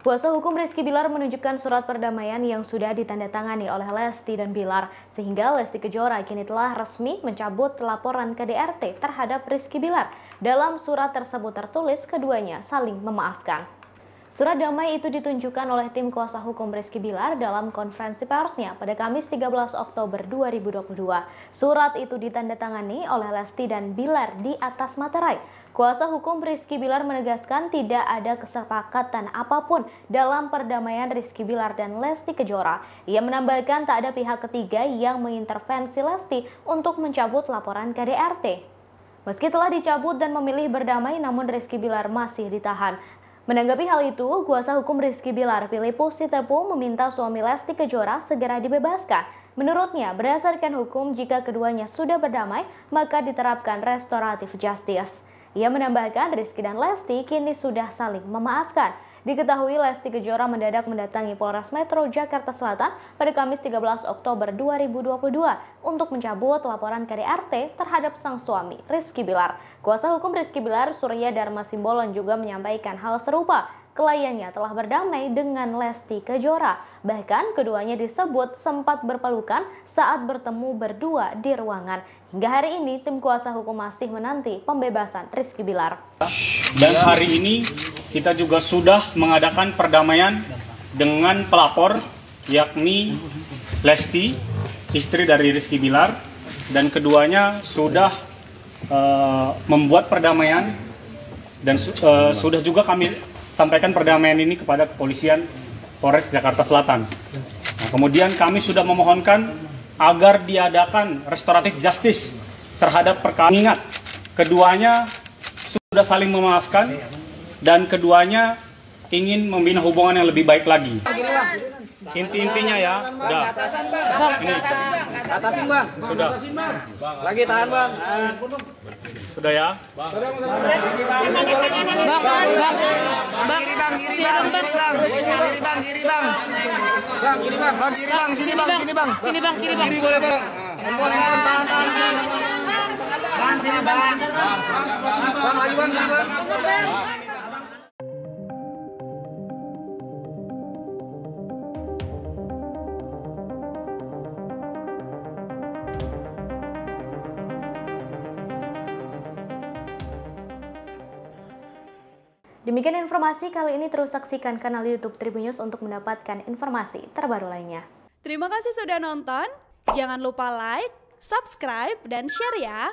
Kuasa hukum Rizky Bilar menunjukkan surat perdamaian yang sudah ditandatangani oleh Lesti dan Bilar, sehingga Lesti Kejora kini telah resmi mencabut laporan ke DRT terhadap Rizky Bilar. Dalam surat tersebut tertulis keduanya saling memaafkan. Surat damai itu ditunjukkan oleh tim kuasa hukum Rizky Bilar dalam konferensi persnya pada Kamis 13 Oktober 2022. Surat itu ditandatangani oleh Lesti dan Bilar di atas materai. Kuasa hukum Rizky Bilar menegaskan tidak ada kesepakatan apapun dalam perdamaian Rizky Bilar dan Lesti Kejora. Ia menambahkan tak ada pihak ketiga yang mengintervensi Lesti untuk mencabut laporan KDRT. Meski telah dicabut dan memilih berdamai, namun Rizky Bilar masih ditahan. Menanggapi hal itu, kuasa hukum Rizky Bilar Filipus Sitepu meminta suami Lesti Kejora segera dibebaskan. Menurutnya, berdasarkan hukum, jika keduanya sudah berdamai, maka diterapkan restoratif justice. Ia menambahkan Rizky dan Lesti kini sudah saling memaafkan. Diketahui Lesti Kejora mendadak mendatangi Polres Metro Jakarta Selatan pada Kamis 13 Oktober 2022 untuk mencabut laporan KDRT terhadap sang suami, Rizky Bilar. Kuasa hukum Rizky Bilar, Surya Dharma Simbolon juga menyampaikan hal serupa kliennya telah berdamai dengan Lesti Kejora. Bahkan keduanya disebut sempat berpelukan saat bertemu berdua di ruangan. Hingga hari ini tim kuasa hukum masih menanti pembebasan Rizky Bilar. Dan hari ini kita juga sudah mengadakan perdamaian dengan pelapor yakni Lesti, istri dari Rizky Bilar dan keduanya sudah uh, membuat perdamaian dan uh, sudah juga kami sampaikan perdamaian ini kepada kepolisian Polres Jakarta Selatan. Nah, kemudian kami sudah memohonkan agar diadakan restoratif justice terhadap perkara. Ingat, keduanya sudah saling memaafkan dan keduanya ingin membina hubungan yang lebih baik lagi. Inti-intinya ya, Sudah. Atasan bang, ini. Atasin bang. Sudah. Lagi tahan bang. Sudah ya. Bang. Bang. Bang. Bang. Kiri bang, kiri bang, kiri bang. Kiri bang, kiri bang. Bang, kiri bang. Bang, kiri bang, sini bang, sini bang. Sini bang, kiri bang. Kiri boleh bang. Boleh bang. Bang, sini bang. Bang, sini bang. Bang, maju bang, bang. Demikian informasi kali ini terus saksikan kanal YouTube Tribun News untuk mendapatkan informasi terbaru lainnya. Terima kasih sudah nonton. Jangan lupa like, subscribe, dan share ya.